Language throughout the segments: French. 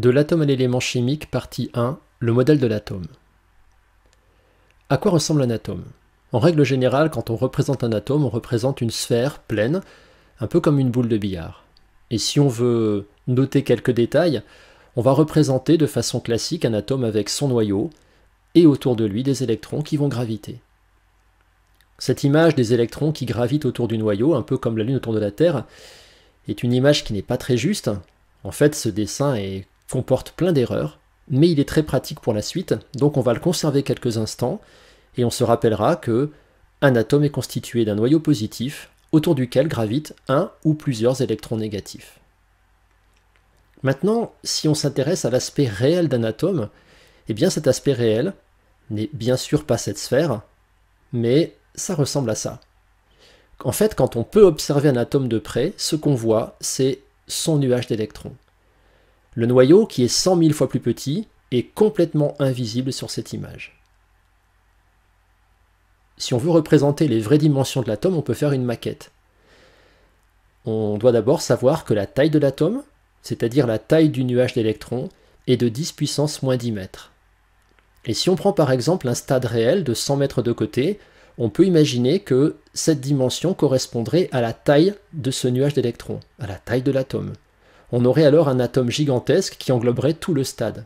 De l'atome à l'élément chimique, partie 1, le modèle de l'atome. À quoi ressemble un atome En règle générale, quand on représente un atome, on représente une sphère pleine, un peu comme une boule de billard. Et si on veut noter quelques détails, on va représenter de façon classique un atome avec son noyau et autour de lui des électrons qui vont graviter. Cette image des électrons qui gravitent autour du noyau, un peu comme la Lune autour de la Terre, est une image qui n'est pas très juste. En fait, ce dessin est comporte plein d'erreurs, mais il est très pratique pour la suite, donc on va le conserver quelques instants, et on se rappellera que un atome est constitué d'un noyau positif autour duquel gravitent un ou plusieurs électrons négatifs. Maintenant, si on s'intéresse à l'aspect réel d'un atome, eh bien cet aspect réel n'est bien sûr pas cette sphère, mais ça ressemble à ça. En fait, quand on peut observer un atome de près, ce qu'on voit, c'est son nuage d'électrons. Le noyau, qui est 100 000 fois plus petit, est complètement invisible sur cette image. Si on veut représenter les vraies dimensions de l'atome, on peut faire une maquette. On doit d'abord savoir que la taille de l'atome, c'est-à-dire la taille du nuage d'électrons, est de 10 puissance moins 10 mètres. Et si on prend par exemple un stade réel de 100 mètres de côté, on peut imaginer que cette dimension correspondrait à la taille de ce nuage d'électrons, à la taille de l'atome. On aurait alors un atome gigantesque qui engloberait tout le stade.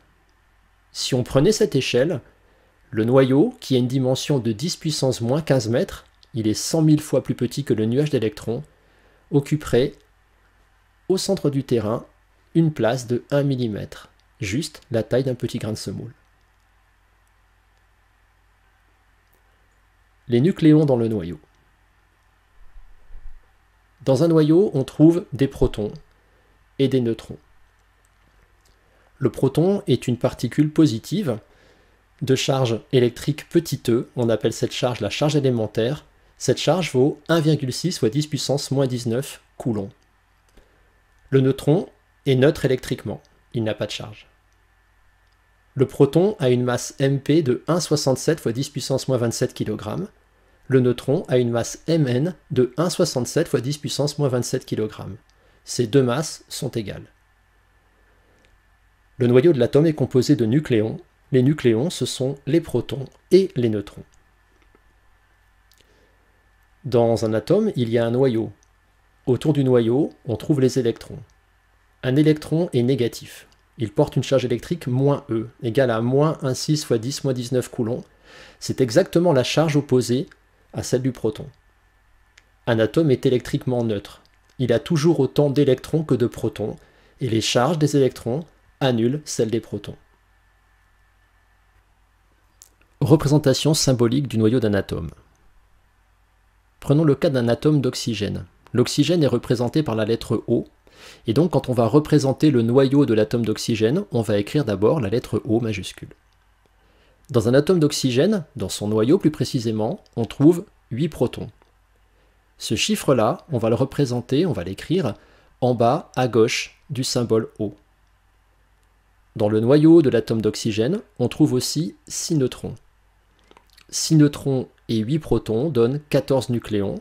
Si on prenait cette échelle, le noyau, qui a une dimension de 10 puissance moins 15 mètres, il est 100 000 fois plus petit que le nuage d'électrons, occuperait au centre du terrain une place de 1 mm, juste la taille d'un petit grain de semoule. Les nucléons dans le noyau. Dans un noyau, on trouve des protons, et des neutrons. Le proton est une particule positive de charge électrique petite e, on appelle cette charge la charge élémentaire. Cette charge vaut 1,6 fois 10 puissance moins 19 coulombs. Le neutron est neutre électriquement, il n'a pas de charge. Le proton a une masse mp de 1,67 fois 10 puissance moins 27 kg. Le neutron a une masse mn de 1,67 fois 10 puissance moins 27 kg ces deux masses sont égales. Le noyau de l'atome est composé de nucléons. Les nucléons, ce sont les protons et les neutrons. Dans un atome, il y a un noyau. Autour du noyau, on trouve les électrons. Un électron est négatif. Il porte une charge électrique moins E, égale à moins 1,6 fois 10 moins 19 coulombs. C'est exactement la charge opposée à celle du proton. Un atome est électriquement neutre il a toujours autant d'électrons que de protons, et les charges des électrons annulent celles des protons. Représentation symbolique du noyau d'un atome. Prenons le cas d'un atome d'oxygène. L'oxygène est représenté par la lettre O, et donc quand on va représenter le noyau de l'atome d'oxygène, on va écrire d'abord la lettre O majuscule. Dans un atome d'oxygène, dans son noyau plus précisément, on trouve 8 protons. Ce chiffre-là, on va le représenter, on va l'écrire en bas à gauche du symbole O. Dans le noyau de l'atome d'oxygène, on trouve aussi 6 neutrons. 6 neutrons et 8 protons donnent 14 nucléons.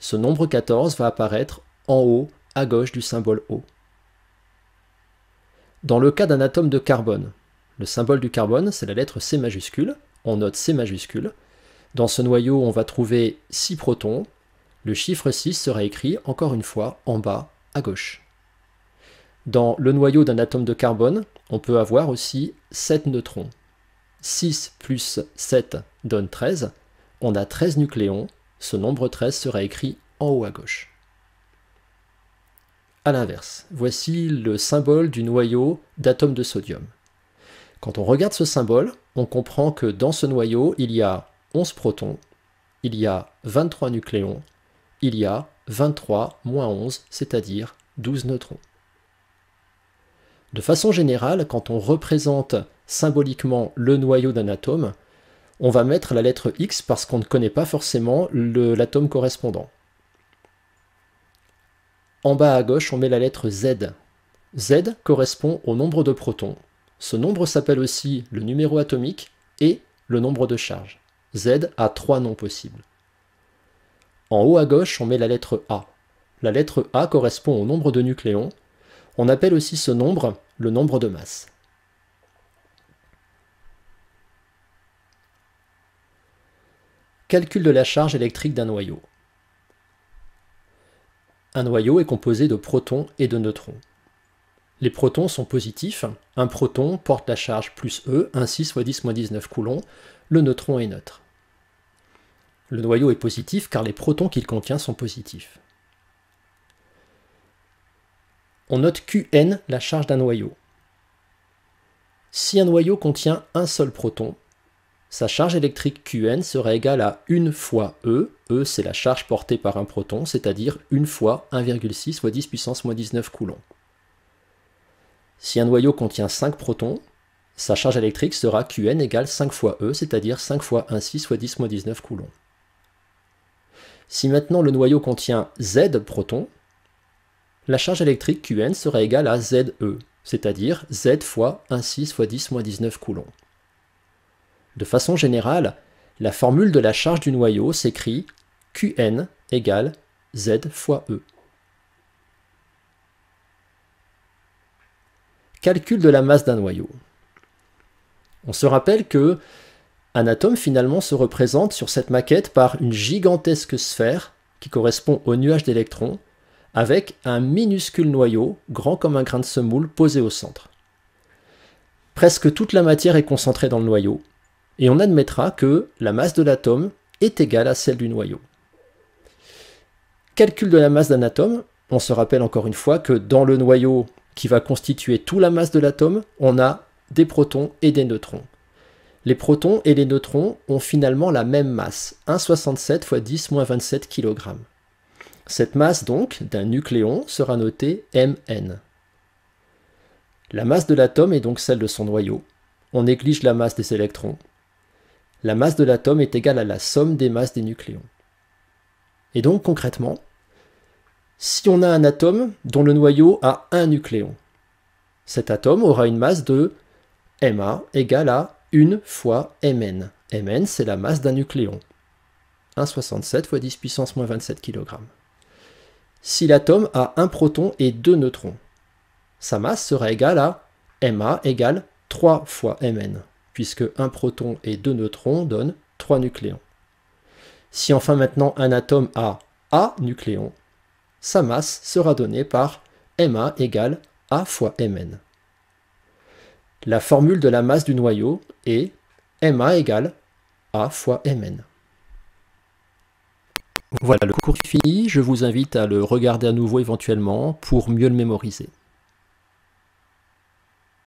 Ce nombre 14 va apparaître en haut à gauche du symbole O. Dans le cas d'un atome de carbone, le symbole du carbone, c'est la lettre C majuscule, on note C majuscule. Dans ce noyau, on va trouver 6 protons, le chiffre 6 sera écrit, encore une fois, en bas, à gauche. Dans le noyau d'un atome de carbone, on peut avoir aussi 7 neutrons. 6 plus 7 donne 13. On a 13 nucléons. Ce nombre 13 sera écrit en haut à gauche. A l'inverse, voici le symbole du noyau d'atomes de sodium. Quand on regarde ce symbole, on comprend que dans ce noyau, il y a 11 protons, il y a 23 nucléons, il y a 23 moins 11, c'est-à-dire 12 neutrons. De façon générale, quand on représente symboliquement le noyau d'un atome, on va mettre la lettre X parce qu'on ne connaît pas forcément l'atome correspondant. En bas à gauche, on met la lettre Z. Z correspond au nombre de protons. Ce nombre s'appelle aussi le numéro atomique et le nombre de charges. Z a trois noms possibles. En haut à gauche, on met la lettre A. La lettre A correspond au nombre de nucléons. On appelle aussi ce nombre le nombre de masse. Calcul de la charge électrique d'un noyau. Un noyau est composé de protons et de neutrons. Les protons sont positifs, un proton porte la charge plus E, ainsi soit 10 19 coulombs, le neutron est neutre. Le noyau est positif car les protons qu'il contient sont positifs. On note Qn, la charge d'un noyau. Si un noyau contient un seul proton, sa charge électrique Qn sera égale à 1 fois E. E, c'est la charge portée par un proton, c'est-à-dire 1 fois 1,6 fois 10 puissance moins 19 coulombs. Si un noyau contient 5 protons, sa charge électrique sera Qn égale 5 fois E, c'est-à-dire 5 fois 1,6 fois 10 moins 19 coulombs. Si maintenant le noyau contient Z protons, la charge électrique Qn sera égale à ZE, c'est-à-dire Z fois 1,6 fois 10 moins 19 coulombs. De façon générale, la formule de la charge du noyau s'écrit Qn égale Z fois E. Calcul de la masse d'un noyau. On se rappelle que un atome finalement se représente sur cette maquette par une gigantesque sphère qui correspond au nuage d'électrons avec un minuscule noyau grand comme un grain de semoule posé au centre. Presque toute la matière est concentrée dans le noyau et on admettra que la masse de l'atome est égale à celle du noyau. Calcul de la masse d'un atome, on se rappelle encore une fois que dans le noyau qui va constituer toute la masse de l'atome, on a des protons et des neutrons. Les protons et les neutrons ont finalement la même masse, 1,67 x 10 27 kg. Cette masse donc d'un nucléon sera notée Mn. La masse de l'atome est donc celle de son noyau. On néglige la masse des électrons. La masse de l'atome est égale à la somme des masses des nucléons. Et donc concrètement, si on a un atome dont le noyau a un nucléon, cet atome aura une masse de Ma égale à 1 fois Mn. Mn, c'est la masse d'un nucléon. 1,67 fois 10 puissance moins 27 kg. Si l'atome a un proton et deux neutrons, sa masse sera égale à Ma égale 3 fois Mn, puisque un proton et deux neutrons donnent 3 nucléons. Si enfin maintenant un atome a A nucléon, sa masse sera donnée par Ma égale A fois Mn. La formule de la masse du noyau et MA égale A fois MN. Voilà, le cours est fini. Je vous invite à le regarder à nouveau éventuellement pour mieux le mémoriser.